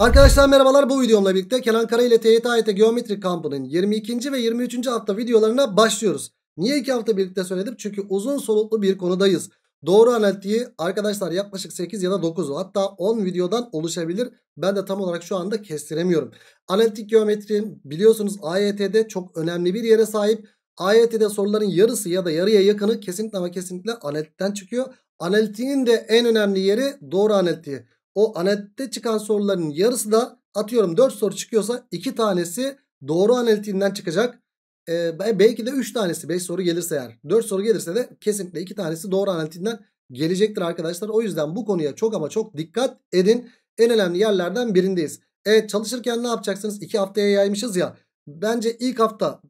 Arkadaşlar merhabalar bu videomla birlikte Kenan Kara ile TYT Geometri Kampı'nın 22. ve 23. hafta videolarına başlıyoruz. Niye iki hafta birlikte söyledim? Çünkü uzun soluklu bir konudayız. Doğru analitiği arkadaşlar yaklaşık 8 ya da 9 hatta 10 videodan oluşabilir. Ben de tam olarak şu anda kestiremiyorum. Analitik geometri biliyorsunuz AYT'de çok önemli bir yere sahip. AYT'de soruların yarısı ya da yarıya yakını kesinlikle ama kesinlikle analitten çıkıyor. Analitinin de en önemli yeri doğru analitiği. O analitte çıkan soruların yarısı da atıyorum 4 soru çıkıyorsa 2 tanesi doğru analitinden çıkacak. Ee, belki de 3 tanesi 5 soru gelirse eğer 4 soru gelirse de kesinlikle 2 tanesi doğru analitinden gelecektir arkadaşlar. O yüzden bu konuya çok ama çok dikkat edin. En önemli yerlerden birindeyiz. Evet çalışırken ne yapacaksınız? 2 haftaya yaymışız ya. Bence ilk hafta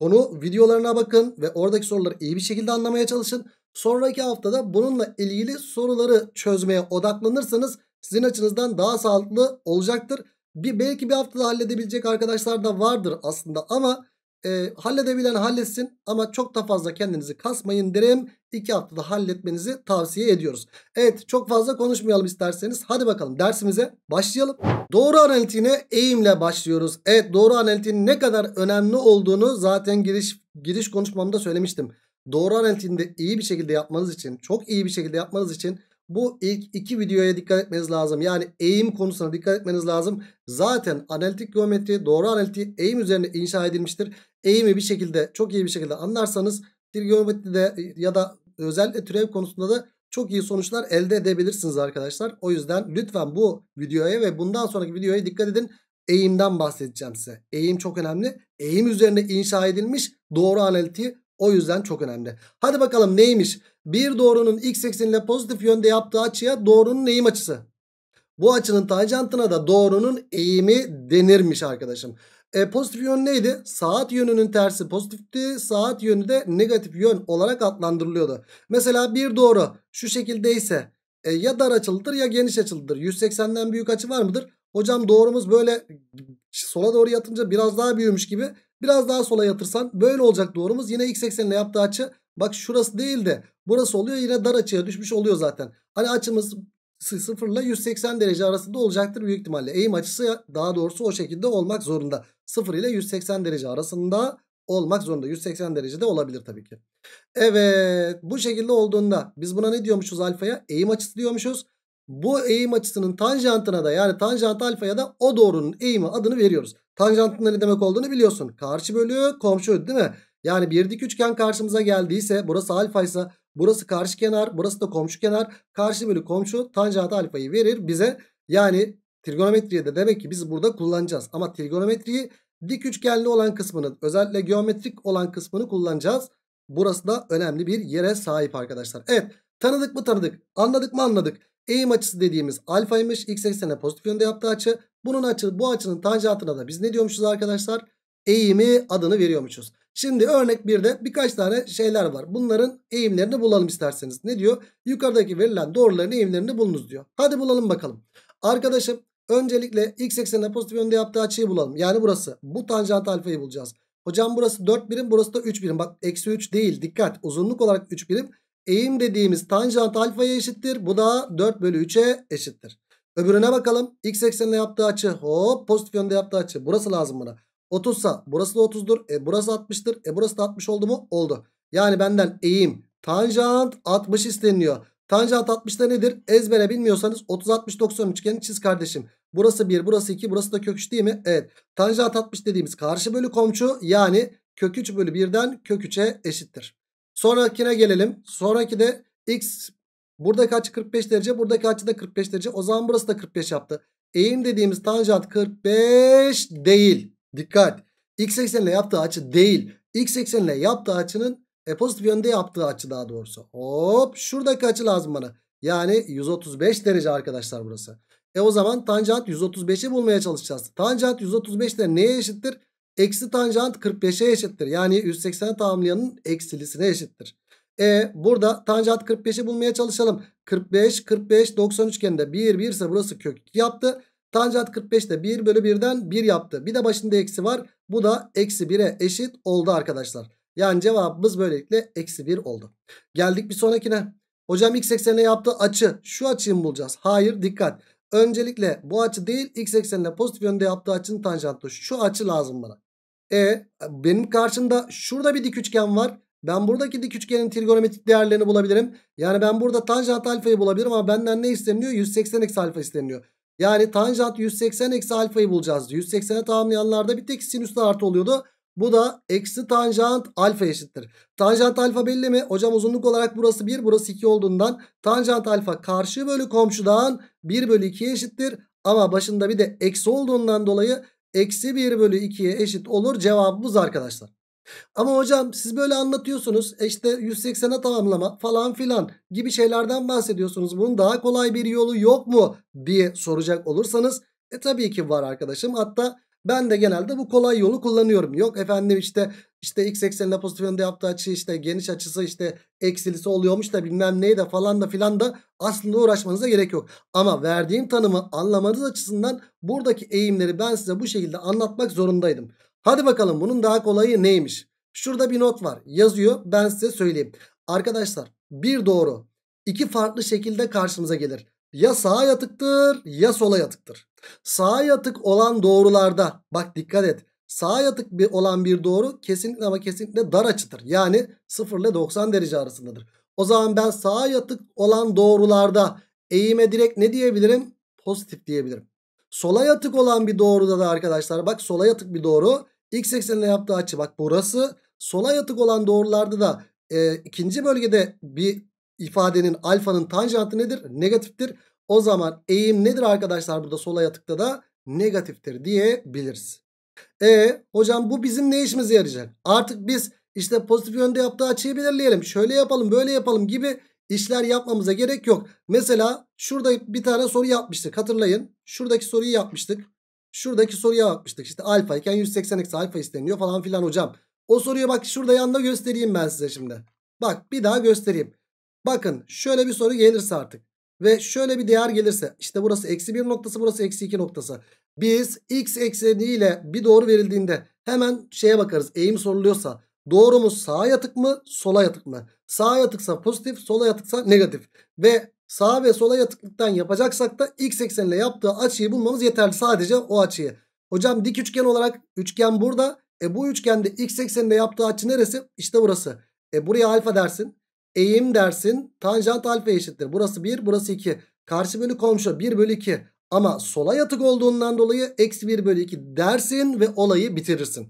konu videolarına bakın ve oradaki soruları iyi bir şekilde anlamaya çalışın. Sonraki haftada bununla ilgili soruları çözmeye odaklanırsanız sizin açınızdan daha sağlıklı olacaktır. Bir, belki bir haftada halledebilecek arkadaşlar da vardır aslında ama e, halledebilen halletsin ama çok da fazla kendinizi kasmayın derim. İki haftada halletmenizi tavsiye ediyoruz. Evet çok fazla konuşmayalım isterseniz. Hadi bakalım dersimize başlayalım. Doğru analitiğine eğimle başlıyoruz. Evet doğru analitiğin ne kadar önemli olduğunu zaten giriş giriş konuşmamda söylemiştim. Doğru analitiğini de iyi bir şekilde yapmanız için, çok iyi bir şekilde yapmanız için bu ilk iki videoya dikkat etmeniz lazım. Yani eğim konusuna dikkat etmeniz lazım. Zaten analitik geometri doğru analitiği eğim üzerine inşa edilmiştir. Eğimi bir şekilde çok iyi bir şekilde anlarsanız trigonometride e, ya da özellikle türev konusunda da çok iyi sonuçlar elde edebilirsiniz arkadaşlar. O yüzden lütfen bu videoya ve bundan sonraki videoya dikkat edin. Eğimden bahsedeceğim size. Eğim çok önemli. Eğim üzerine inşa edilmiş doğru analitiği o yüzden çok önemli. Hadi bakalım neymiş? Bir doğrunun x ekseniyle pozitif yönde yaptığı açıya doğrunun eğim açısı. Bu açının tanjantına da doğrunun eğimi denirmiş arkadaşım. E, pozitif yön neydi? Saat yönünün tersi pozitifti. Saat yönü de negatif yön olarak adlandırılıyordu. Mesela bir doğru şu şekildeyse e, ya dar açılıdır ya geniş açılıdır. 180'den büyük açı var mıdır? Hocam doğrumuz böyle sola doğru yatınca biraz daha büyümüş gibi. Biraz daha sola yatırsan böyle olacak doğrumuz. Yine x eksenine yaptığı açı bak şurası değil de Burası oluyor yine dar açıya düşmüş oluyor zaten. Hani açımız 0 ile 180 derece arasında olacaktır büyük ihtimalle. Eğim açısı daha doğrusu o şekilde olmak zorunda. 0 ile 180 derece arasında olmak zorunda. 180 derecede olabilir tabii ki. Evet bu şekilde olduğunda biz buna ne diyormuşuz alfaya? Eğim açısı diyormuşuz. Bu eğim açısının tanjantına da yani tanjant alfaya da o doğrunun eğimi adını veriyoruz. Tanjantın ne demek olduğunu biliyorsun. Karşı bölü komşu değil mi? Yani bir dik üçgen karşımıza geldiyse burası alfa ise Burası karşı kenar. Burası da komşu kenar. Karşı bölü komşu tanjant alfayı verir bize. Yani trigonometriye de demek ki biz burada kullanacağız. Ama trigonometriyi dik üçgenli olan kısmını, özellikle geometrik olan kısmını kullanacağız. Burası da önemli bir yere sahip arkadaşlar. Evet tanıdık mı tanıdık anladık mı anladık. Eğim açısı dediğimiz alfaymış. X eksene pozitif yönde yaptığı açı. Bunun açı bu açının tanjantına da biz ne diyormuşuz arkadaşlar? Eğimi adını veriyormuşuz. Şimdi örnek bir birkaç tane şeyler var. Bunların eğimlerini bulalım isterseniz. Ne diyor? Yukarıdaki verilen doğruların eğimlerini bulunuz diyor. Hadi bulalım bakalım. Arkadaşım öncelikle x eksenine pozitif yönde yaptığı açıyı bulalım. Yani burası. Bu tanjant alfayı bulacağız. Hocam burası 4 birim burası da 3 birim. Bak eksi 3 değil dikkat uzunluk olarak 3 birim. Eğim dediğimiz tanjant alfaya eşittir. Bu da 4 bölü 3'e eşittir. Öbürüne bakalım. X eksenine yaptığı açı hop pozitif yönde yaptığı açı. Burası lazım buna. 30 sa burası da 30'dur. E burası 60'tır. E burası da 60 e, oldu mu? Oldu. Yani benden eğim tanjant 60 isteniyor. Tanjant 60'da nedir? Ezbere bilmiyorsanız 30 60 90 üçgeni çiz kardeşim. Burası 1, burası 2, burası da kök 3 değil mi? Evet. Tanjant 60 dediğimiz karşı bölü komşu yani kök 3 bölü 1'den kök 3'e eşittir. Sonrakine gelelim. Sonraki de x buradaki açı 45 derece, buradaki açı da 45 derece. O zaman burası da 45 yaptı. Eğim dediğimiz tanjant 45 değil. Dikkat. X eksenle yaptığı açı değil. X eksenle yaptığı açının e, pozitif yönde yaptığı açı daha doğrusu. Hop şuradaki açı lazım bana. Yani 135 derece arkadaşlar burası. E o zaman tanjant 135'i bulmaya çalışacağız. Tanjant 135 de neye eşittir? Eksi tanjant 45'e eşittir. Yani 180'e tamamlayanın eksilisine eşittir. E burada tanjant 45'i bulmaya çalışalım. 45, 45, 90 üçgeninde 1, 1 ise burası kök 2 yaptı. Tanjant 45 de 1 bölü 1'den 1 yaptı. Bir de başında eksi var. Bu da eksi 1'e eşit oldu arkadaşlar. Yani cevabımız böylelikle eksi 1 oldu. Geldik bir sonrakine. Hocam x eksenine yaptığı açı. Şu açıyı mı bulacağız? Hayır dikkat. Öncelikle bu açı değil x eksenine pozitif yönde yaptığı açının tanjantı. Şu açı lazım bana. E benim karşımda şurada bir dik üçgen var. Ben buradaki dik üçgenin trigonometrik değerlerini bulabilirim. Yani ben burada tanjant alfayı bulabilirim ama benden ne isteniyor? 180 eksi alfa isteniyor. Yani tanjant 180 eksi alfayı bulacağız. 180'e tamamlayanlarda bir tek sinüsle artı oluyordu. Bu da eksi tanjant alfa eşittir. Tanjant alfa belli mi? Hocam uzunluk olarak burası 1 burası 2 olduğundan tanjant alfa karşı bölü komşudan 1 bölü 2'ye eşittir. Ama başında bir de eksi olduğundan dolayı eksi 1 bölü 2'ye eşit olur cevabımız arkadaşlar. Ama hocam siz böyle anlatıyorsunuz işte 180'e tamamlama falan filan gibi şeylerden bahsediyorsunuz. Bunun daha kolay bir yolu yok mu diye soracak olursanız e tabii ki var arkadaşım. Hatta ben de genelde bu kolay yolu kullanıyorum. Yok efendim işte işte x eksenine pozitif yönde yaptığı açı işte geniş açısı işte eksilisi oluyormuş da bilmem neydi falan da filan da aslında uğraşmanıza gerek yok. Ama verdiğim tanımı anlamanız açısından buradaki eğimleri ben size bu şekilde anlatmak zorundaydım. Hadi bakalım bunun daha kolayı neymiş? Şurada bir not var yazıyor ben size söyleyeyim. Arkadaşlar bir doğru iki farklı şekilde karşımıza gelir. Ya sağa yatıktır ya sola yatıktır. Sağa yatık olan doğrularda bak dikkat et. Sağa yatık bir olan bir doğru kesinlikle ama kesinlikle dar açıdır. Yani 0 ile 90 derece arasındadır. O zaman ben sağa yatık olan doğrularda eğime direkt ne diyebilirim? Pozitif diyebilirim. Sola yatık olan bir doğruda da arkadaşlar bak sola yatık bir doğru X eksenine yaptığı açı bak burası. Sola yatık olan doğrularda da e, ikinci bölgede bir ifadenin alfanın tanjantı nedir? Negatiftir. O zaman eğim nedir arkadaşlar burada sola yatıkta da? Negatiftir diyebiliriz. E hocam bu bizim ne işimize yarayacak? Artık biz işte pozitif yönde yaptığı açıyı belirleyelim. Şöyle yapalım böyle yapalım gibi işler yapmamıza gerek yok. Mesela şurada bir tane soru yapmıştık hatırlayın. Şuradaki soruyu yapmıştık. Şuradaki soruya bakmıştık. İşte alfa iken 180 eksi alfa isteniyor falan filan hocam. O soruyu bak şurada yanında göstereyim ben size şimdi. Bak bir daha göstereyim. Bakın şöyle bir soru gelirse artık. Ve şöyle bir değer gelirse. işte burası eksi 1 noktası burası eksi 2 noktası. Biz x ekseniyle bir doğru verildiğinde hemen şeye bakarız. Eğim soruluyorsa doğru mu sağa yatık mı sola yatık mı? Sağa yatıksa pozitif sola yatıksa negatif. Ve Sağa ve sola yatıklıktan yapacaksak da x ekseniyle yaptığı açıyı bulmamız yeterli. Sadece o açıyı. Hocam dik üçgen olarak üçgen burada. E bu üçgende x ekseninde yaptığı açı neresi? İşte burası. E buraya alfa dersin. Eğim dersin. Tanjant alfa eşittir. Burası 1 burası 2. Karşı bölü komşu 1 bölü 2. Ama sola yatık olduğundan dolayı eksi 1 bölü 2 dersin ve olayı bitirirsin.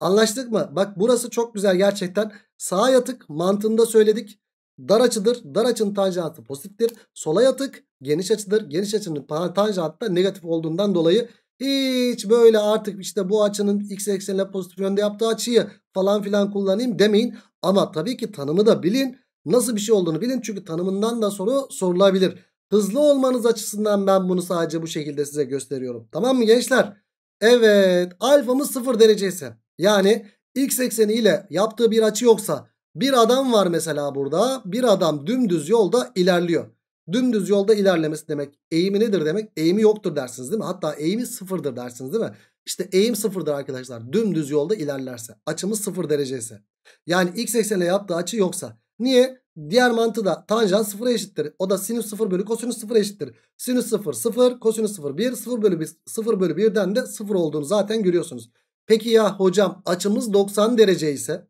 Anlaştık mı? Bak burası çok güzel gerçekten. Sağa yatık mantığında söyledik dar açıdır. Dar açının tanjantı pozitiftir. Sola yatık geniş açıdır. Geniş açının tanjantı da negatif olduğundan dolayı hiç böyle artık işte bu açının x eksenine pozitif yönde yaptığı açıyı falan filan kullanayım demeyin. Ama tabii ki tanımı da bilin. Nasıl bir şey olduğunu bilin. Çünkü tanımından da soru sorulabilir. Hızlı olmanız açısından ben bunu sadece bu şekilde size gösteriyorum. Tamam mı gençler? Evet alfamız 0 derece ise yani x ekseni ile yaptığı bir açı yoksa bir adam var mesela burada. Bir adam dümdüz yolda ilerliyor. Dümdüz yolda ilerlemesi demek eğimi nedir demek? Eğimi yoktur dersiniz değil mi? Hatta eğimi sıfırdır dersiniz değil mi? İşte eğim sıfırdır arkadaşlar. Dümdüz yolda ilerlerse. Açımız sıfır derece ise. Yani x eksene yaptığı açı yoksa. Niye? Diğer mantıda tanjant sıfıra eşittir. O da sinüs sıfır bölü kosinüs sıfır eşittir. Sinüs sıfır sıfır, kosinüs sıfır bir, sıfır bölü bir, sıfır bölü birden de sıfır olduğunu zaten görüyorsunuz. Peki ya hocam açımız 90 derece ise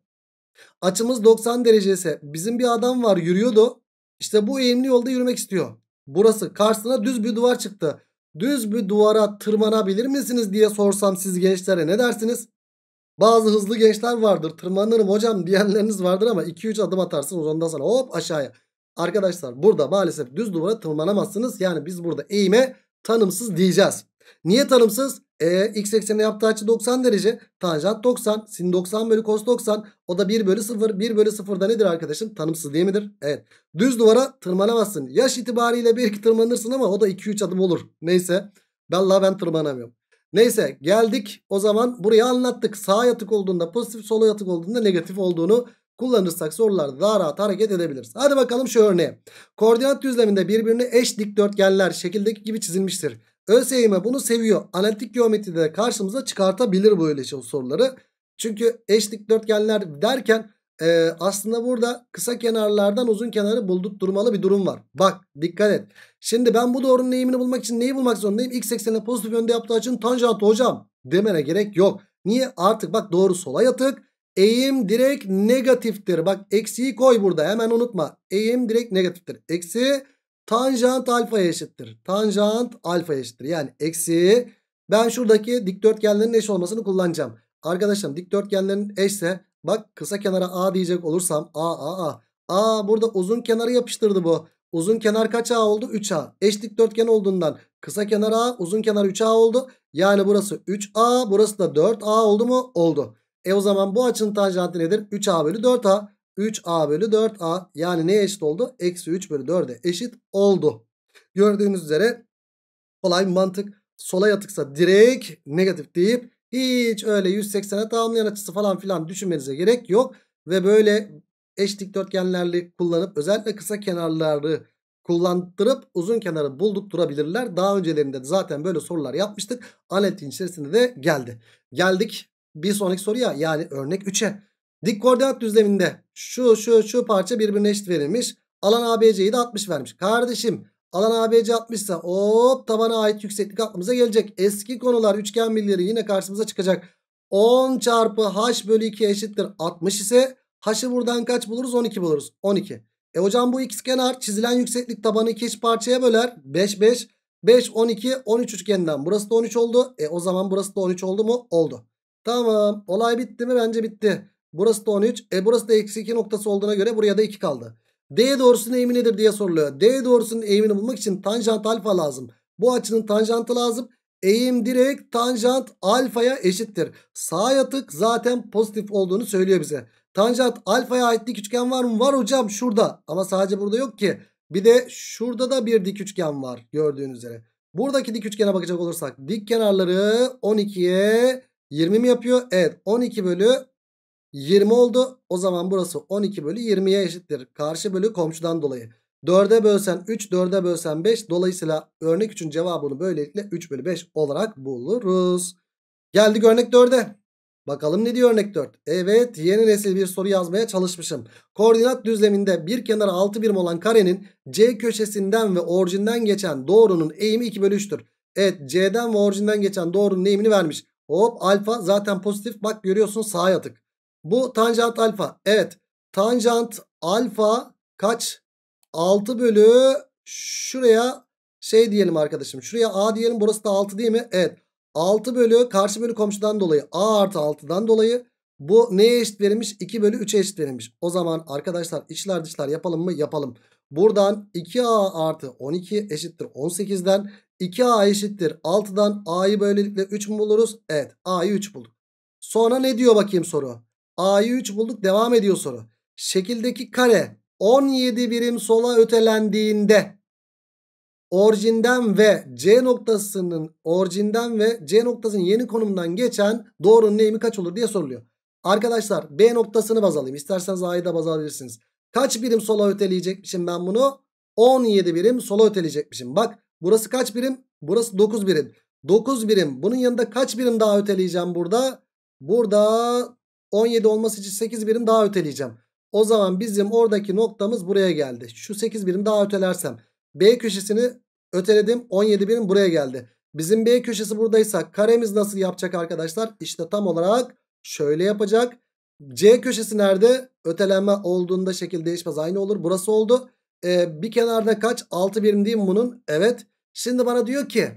Açımız 90 derece ise bizim bir adam var yürüyordu. İşte bu eğimli yolda yürümek istiyor. Burası karşısına düz bir duvar çıktı. Düz bir duvara tırmanabilir misiniz diye sorsam siz gençlere ne dersiniz? Bazı hızlı gençler vardır tırmanırım hocam diyenleriniz vardır ama 2-3 adım atarsınız ondan sonra hop aşağıya. Arkadaşlar burada maalesef düz duvara tırmanamazsınız. Yani biz burada eğime tanımsız diyeceğiz. Niye tanımsız? E, x ekseni yaptığı açı 90 derece. Tanjant 90. Sin 90 bölü cos 90. O da 1 bölü 0. 1 bölü 0 da nedir arkadaşım? Tanımsız değil midir? Evet. Düz duvara tırmanamazsın. Yaş itibariyle belki tırmanırsın ama o da 2-3 adım olur. Neyse. Vallahi ben tırmanamıyorum. Neyse geldik. O zaman burayı anlattık. Sağ yatık olduğunda pozitif, sola yatık olduğunda negatif olduğunu kullanırsak sorularda daha rahat hareket edebiliriz. Hadi bakalım şu örneğe. Koordinat düzleminde birbirine eş dikdörtgenler şekildeki gibi çizilmiştir. ÖSYM bunu seviyor. Analitik geometride de karşımıza çıkartabilir bu öyle soruları. Çünkü eşlik dörtgenler derken e, aslında burada kısa kenarlardan uzun kenarı bulduk durmalı bir durum var. Bak dikkat et. Şimdi ben bu doğrunun eğimini bulmak için neyi bulmak zorundayım? X eksenine pozitif yönde yaptığı için tanjant hocam demene gerek yok. Niye? Artık bak doğru sola yatık. Eğim direkt negatiftir. Bak eksiyi koy burada hemen unutma. Eğim direkt negatiftir. Eksi Tanjant alfaya eşittir. Tanjant alfaya eşittir. Yani eksi ben şuradaki dikdörtgenlerin eş olmasını kullanacağım. Arkadaşlarım dikdörtgenlerin eşse bak kısa kenara A diyecek olursam A A A. A burada uzun kenarı yapıştırdı bu. Uzun kenar kaç A oldu? 3A. Eş dikdörtgen olduğundan kısa kenar A uzun kenar 3A oldu. Yani burası 3A burası da 4A oldu mu? Oldu. E o zaman bu açının tanjantı nedir? 3A bölü 4A. 3a bölü 4a yani neye eşit oldu? Eksi 3 bölü 4'e eşit oldu. Gördüğünüz üzere kolay mantık. Sola yatıksa direkt negatif deyip hiç öyle 180'e tamamlayan açısı falan filan düşünmenize gerek yok. Ve böyle eş dikdörtgenlerle kullanıp özellikle kısa kenarları kullandırıp uzun kenarı bulduk durabilirler. Daha öncelerinde zaten böyle sorular yapmıştık. Analitin içerisinde de geldi. Geldik bir sonraki soruya yani örnek 3'e. Dik koordinat düzleminde şu şu şu parça birbirine eşit verilmiş. Alan ABC'yi de 60 vermiş. Kardeşim alan ABC 60 ise hop tabana ait yükseklik aklımıza gelecek. Eski konular üçgen bilgileri yine karşımıza çıkacak. 10 çarpı h bölü 2 eşittir 60 ise h'ı buradan kaç buluruz? 12 buluruz. 12. E hocam bu kenar çizilen yükseklik tabanı iki eş parçaya böler. 5 5 5 12 13 üçgeninden burası da 13 oldu. E o zaman burası da 13 oldu mu? Oldu. Tamam olay bitti mi? Bence bitti. Burası da 13. E burası da eksi 2 noktası olduğuna göre buraya da 2 kaldı. D doğrusunun eğimi nedir diye soruluyor. D doğrusunun eğimini bulmak için tanjant alfa lazım. Bu açının tanjantı lazım. Eğim direkt tanjant alfaya eşittir. Sağ yatık zaten pozitif olduğunu söylüyor bize. Tanjant alfaya ait dik üçgen var mı? Var hocam şurada. Ama sadece burada yok ki. Bir de şurada da bir dik üçgen var gördüğünüz üzere. Buradaki dik üçgene bakacak olursak dik kenarları 12'ye 20 mi yapıyor? Evet 12 bölü 20 oldu. O zaman burası 12 bölü 20'ye eşittir. Karşı bölü komşudan dolayı. 4'e bölsen 3, 4'e bölsen 5. Dolayısıyla örnek 3'ün cevabını böylelikle 3 bölü 5 olarak buluruz. Geldik örnek 4'e. Bakalım ne diyor örnek 4. Evet yeni nesil bir soru yazmaya çalışmışım. Koordinat düzleminde bir kenara 6 birim olan karenin C köşesinden ve orijinden geçen doğrunun eğimi 2 bölü 3'tür. Evet C'den ve orijinden geçen doğrunun eğimini vermiş. Hop alfa zaten pozitif bak görüyorsun sağa yatık. Bu tanjant alfa. Evet. Tanjant alfa kaç? 6 bölü şuraya şey diyelim arkadaşım. Şuraya A diyelim. Burası da 6 değil mi? Evet. 6 bölü karşı bölü komşudan dolayı. A artı 6'dan dolayı. Bu neye eşit verilmiş? 2 bölü 3'e eşit verilmiş. O zaman arkadaşlar içler dışlar yapalım mı? Yapalım. Buradan 2A artı 12 eşittir 18'den. 2A eşittir 6'dan. A'yı böylelikle 3 mü buluruz? Evet A'yı 3 bulduk. Sonra ne diyor bakayım soru? A'yı 3 bulduk devam ediyor soru. Şekildeki kare 17 birim sola ötelendiğinde orijinden ve C noktasının orijinden ve C noktasının yeni konumundan geçen doğrunun eğimi kaç olur diye soruluyor. Arkadaşlar B noktasını baz alayım. İsterseniz A'yı da baz alabilirsiniz. Kaç birim sola öteleyecekmişim ben bunu? 17 birim sola öteleyecekmişim. Bak burası kaç birim? Burası 9 birim. 9 birim. Bunun yanında kaç birim daha öteleyeceğim burada? Burada 17 olması için 8 birim daha öteleyeceğim. O zaman bizim oradaki noktamız buraya geldi. Şu 8 birim daha ötelersem. B köşesini öteledim. 17 birim buraya geldi. Bizim B köşesi buradaysa karemiz nasıl yapacak arkadaşlar? İşte tam olarak şöyle yapacak. C köşesi nerede? Ötelenme olduğunda şekil değişmez. Aynı olur. Burası oldu. Ee, bir kenarda kaç? 6 birim diyeyim bunun. Evet. Şimdi bana diyor ki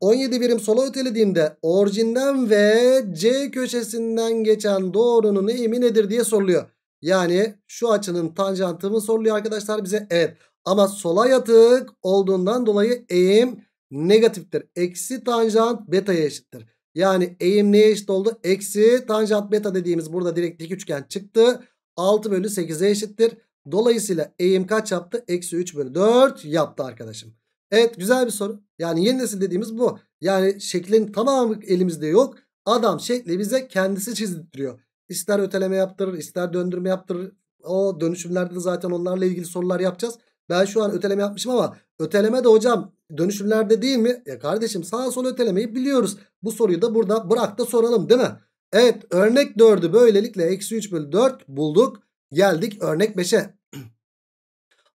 17 birim sola ötelediğimde orijinden ve C köşesinden geçen doğrunun eğimi nedir diye soruluyor. Yani şu açının tanjantı mı soruluyor arkadaşlar bize? Evet. Ama sola yatık olduğundan dolayı eğim negatiftir. Eksi tanjant beta'ya eşittir. Yani eğim neye eşit oldu? Eksi tanjant beta dediğimiz burada direkt dik üçgen çıktı. 6 bölü 8'e eşittir. Dolayısıyla eğim kaç yaptı? Eksi 3 bölü 4 yaptı arkadaşım. Evet güzel bir soru. Yani yeni nesil dediğimiz bu. Yani şeklin tamamı elimizde yok. Adam şekli bize kendisi çizdiriyor. İster öteleme yaptırır ister döndürme yaptırır. O dönüşümlerde de zaten onlarla ilgili sorular yapacağız. Ben şu an öteleme yapmışım ama öteleme de hocam dönüşümlerde değil mi? Ya e kardeşim sağa sola ötelemeyi biliyoruz. Bu soruyu da burada bırak da soralım değil mi? Evet örnek 4'ü böylelikle eksi 3 bölü 4 bulduk. Geldik örnek 5'e.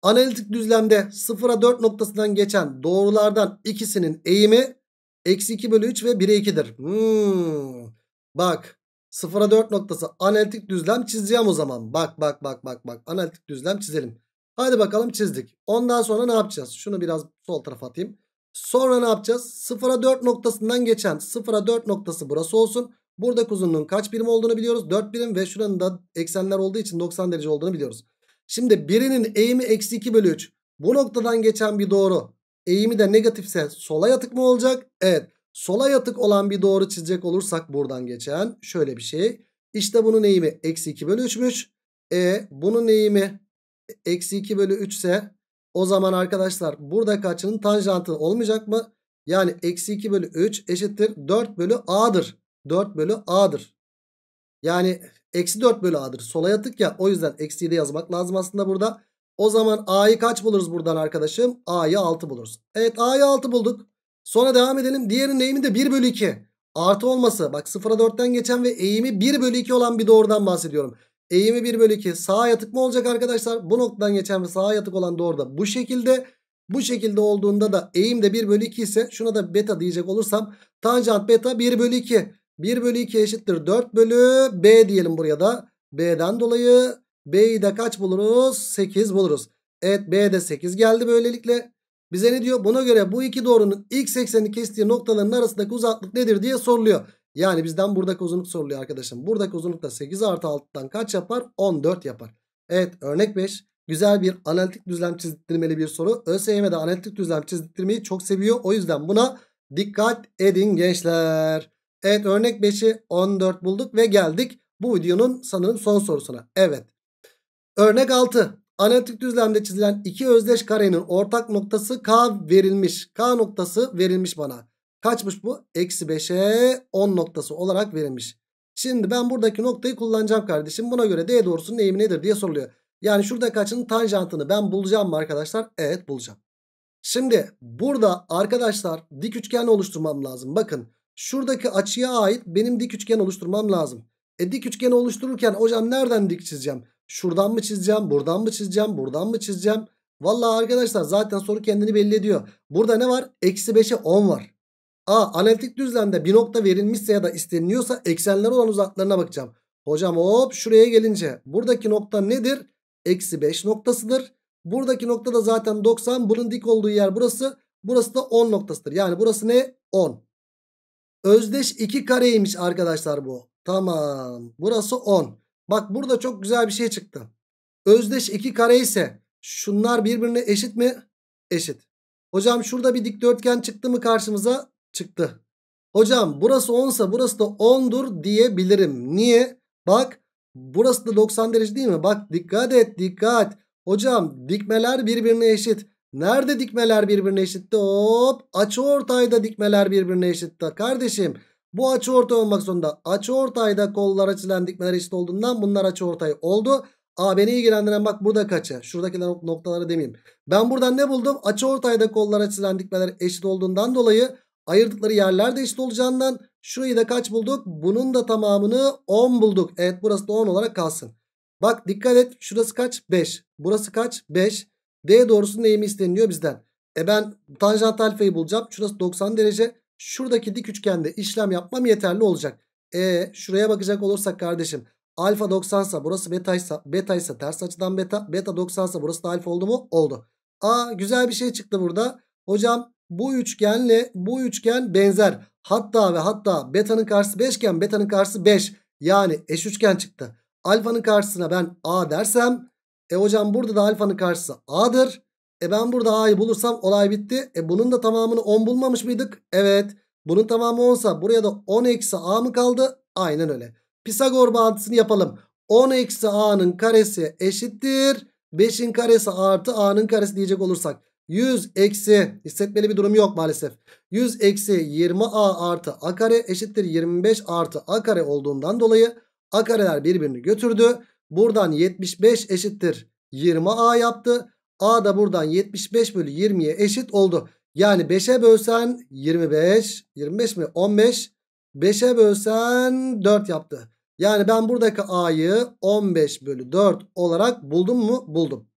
Analitik düzlemde sıfıra 4 noktasından geçen doğrulardan ikisinin eğimi eksi 2 bölü 3 ve 1'e 2'dir. Hmm. Bak sıfıra 4 noktası analitik düzlem çizeceğim o zaman. Bak bak bak bak bak analitik düzlem çizelim. Hadi bakalım çizdik. Ondan sonra ne yapacağız? Şunu biraz sol tarafa atayım. Sonra ne yapacağız? Sıfıra 4 noktasından geçen sıfıra 4 noktası burası olsun. Burada uzunluğun kaç birim olduğunu biliyoruz. 4 birim ve şuranın da eksenler olduğu için 90 derece olduğunu biliyoruz. Şimdi birinin eğimi eksi 2 bölü 3. Bu noktadan geçen bir doğru eğimi de negatifse sola yatık mı olacak? Evet. Sola yatık olan bir doğru çizecek olursak buradan geçen şöyle bir şey. İşte bunun eğimi eksi 2 bölü 3'müş. E bunun eğimi eksi 2 bölü 3 ise o zaman arkadaşlar burada kaçının tanjantı olmayacak mı? Yani eksi 2 bölü 3 eşittir 4 bölü a'dır. 4 bölü a'dır. Yani Eksi 4 bölü a'dır. Sola yatık ya. O yüzden eksiyi de yazmak lazım aslında burada. O zaman a'yı kaç buluruz buradan arkadaşım? a'yı 6 buluruz. Evet a'yı 6 bulduk. Sonra devam edelim. Diğerinin eğimi de 1 bölü 2. Artı olması. Bak 0'a 4'ten geçen ve eğimi 1 bölü 2 olan bir doğrudan bahsediyorum. Eğimi 1 bölü 2. Sağa yatık mı olacak arkadaşlar? Bu noktadan geçen ve sağa yatık olan doğru da bu şekilde. Bu şekilde olduğunda da eğim de 1 bölü 2 ise şuna da beta diyecek olursam tanjant beta 1 bölü 2. 1 bölü 2 eşittir 4 bölü B diyelim buraya da. B'den dolayı B'yi de kaç buluruz? 8 buluruz. Evet B'de 8 geldi böylelikle. Bize ne diyor? Buna göre bu iki doğrunun x ekseni kestiği noktaların arasındaki uzaklık nedir diye soruluyor. Yani bizden buradaki uzunluk soruluyor arkadaşım. Buradaki uzunluk da 8 artı 6'dan kaç yapar? 14 yapar. Evet örnek 5. Güzel bir analitik düzlem çizdirmeli bir soru. ÖSYM'de analitik düzlem çizdirmeyi çok seviyor. O yüzden buna dikkat edin gençler. Evet örnek 5'i 14 bulduk ve geldik bu videonun sanırım son sorusuna. Evet. Örnek 6. Analitik düzlemde çizilen iki özdeş karenin ortak noktası K verilmiş. K noktası verilmiş bana. Kaçmış bu? Eksi 5'e 10 noktası olarak verilmiş. Şimdi ben buradaki noktayı kullanacağım kardeşim. Buna göre D doğrusunun eğimi nedir diye soruluyor. Yani şurada kaçının tanjantını ben bulacağım mı arkadaşlar? Evet bulacağım. Şimdi burada arkadaşlar dik üçgen oluşturmam lazım. Bakın Şuradaki açıya ait benim dik üçgen oluşturmam lazım. E dik üçgeni oluştururken hocam nereden dik çizeceğim? Şuradan mı çizeceğim? Buradan mı çizeceğim? Buradan mı çizeceğim? Vallahi arkadaşlar zaten soru kendini belli ediyor. Burada ne var? Eksi 5'e 10 var. A. Analitik düzlemde bir nokta verilmişse ya da isteniliyorsa eksenler olan uzaklarına bakacağım. Hocam hop şuraya gelince buradaki nokta nedir? Eksi 5 noktasıdır. Buradaki nokta da zaten 90. Bunun dik olduğu yer burası. Burası da 10 noktasıdır. Yani burası ne? 10. Özdeş 2 kareymiş arkadaşlar bu. Tamam. Burası 10. Bak burada çok güzel bir şey çıktı. Özdeş 2 kare ise şunlar birbirine eşit mi? Eşit. Hocam şurada bir dikdörtgen çıktı mı karşımıza? Çıktı. Hocam burası 10 sa burası da 10'dur diyebilirim. Niye? Bak burası da 90 derece değil mi? Bak dikkat et dikkat. Hocam dikmeler birbirine eşit. Nerede dikmeler birbirine eşitti? Hop açıortayda dikmeler birbirine eşitti. Kardeşim bu açıortay olmak zorunda. Açıortayda kollar açılan dikmeler eşit olduğundan bunlar açıortay oldu. A beni ilgilendiren bak burada kaça? Şuradakiler noktaları demeyeyim. Ben buradan ne buldum? Açıortayda kollar açılan dikmeler eşit olduğundan dolayı ayırdıkları yerler de eşit olacağından şurayı da kaç bulduk? Bunun da tamamını 10 bulduk. Evet burası da 10 olarak kalsın. Bak dikkat et şurası kaç? 5. Burası kaç? 5. D doğrusunun neyimi isteniliyor bizden. E ben tanjant alfayı bulacağım. Şurası 90 derece. Şuradaki dik üçgende işlem yapmam yeterli olacak. E şuraya bakacak olursak kardeşim. Alfa 90 sa burası beta ise beta ise ters açıdan beta. Beta 90 sa burası da alfa oldu mu? Oldu. Aa güzel bir şey çıktı burada. Hocam bu üçgenle bu üçgen benzer. Hatta ve hatta betanın karşısı 5 iken betanın karşısı 5. Yani eş üçgen çıktı. Alfanın karşısına ben A dersem e hocam burada da alfanın karşısı A'dır. E ben burada A'yı bulursam olay bitti. E bunun da tamamını 10 bulmamış mıydık? Evet. Bunun tamamı 10 sa buraya da 10 eksi A mı kaldı? Aynen öyle. Pisagor bağıntısını yapalım. 10 eksi A'nın karesi eşittir. 5'in karesi artı A'nın karesi diyecek olursak. 100 eksi hissetmeli bir durum yok maalesef. 100 eksi 20A artı A kare eşittir 25 artı A kare olduğundan dolayı A kareler birbirini götürdü. Buradan 75 eşittir 20A yaptı. A da buradan 75 bölü 20'ye eşit oldu. Yani 5'e bölsen 25, 25 mi? 15. 5'e bölsen 4 yaptı. Yani ben buradaki A'yı 15 bölü 4 olarak buldum mu? Buldum.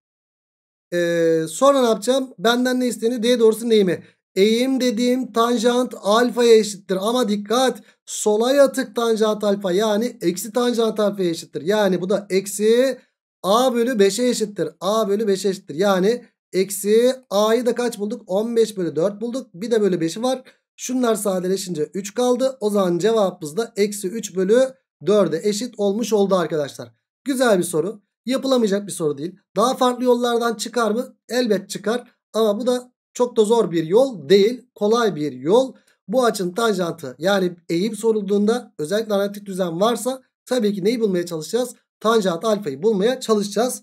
Ee, sonra ne yapacağım? Benden ne isteniyor? D doğrusu neyimi? Eğim dediğim tanjant alfaya eşittir. Ama dikkat sola yatık tanjant alfa yani eksi tanjant alfaya eşittir. Yani bu da eksi a bölü 5'e eşittir. a bölü 5'e eşittir. Yani eksi a'yı da kaç bulduk? 15 bölü 4 bulduk. Bir de bölü 5'i var. Şunlar sadeleşince 3 kaldı. O zaman cevabımız da eksi 3 bölü 4'e eşit olmuş oldu arkadaşlar. Güzel bir soru. Yapılamayacak bir soru değil. Daha farklı yollardan çıkar mı? Elbet çıkar. Ama bu da çok da zor bir yol değil. Kolay bir yol. Bu açın tanjantı yani eğim sorulduğunda özellikle analitik düzen varsa tabii ki neyi bulmaya çalışacağız? Tanjant alfayı bulmaya çalışacağız.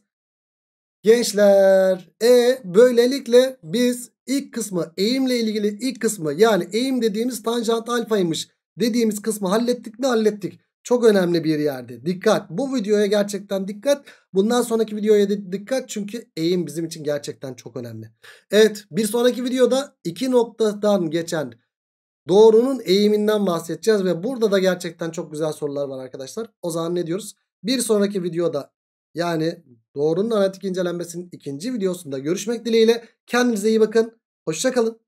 Gençler e böylelikle biz ilk kısmı eğimle ilgili ilk kısmı yani eğim dediğimiz tanjant alfaymış dediğimiz kısmı hallettik mi hallettik. Çok önemli bir yerde. Dikkat. Bu videoya gerçekten dikkat. Bundan sonraki videoya da dikkat. Çünkü eğim bizim için gerçekten çok önemli. Evet. Bir sonraki videoda iki noktadan geçen doğrunun eğiminden bahsedeceğiz. Ve burada da gerçekten çok güzel sorular var arkadaşlar. O zaman ne diyoruz? Bir sonraki videoda yani doğrunun analitik incelenmesinin ikinci videosunda görüşmek dileğiyle. Kendinize iyi bakın. Hoşçakalın.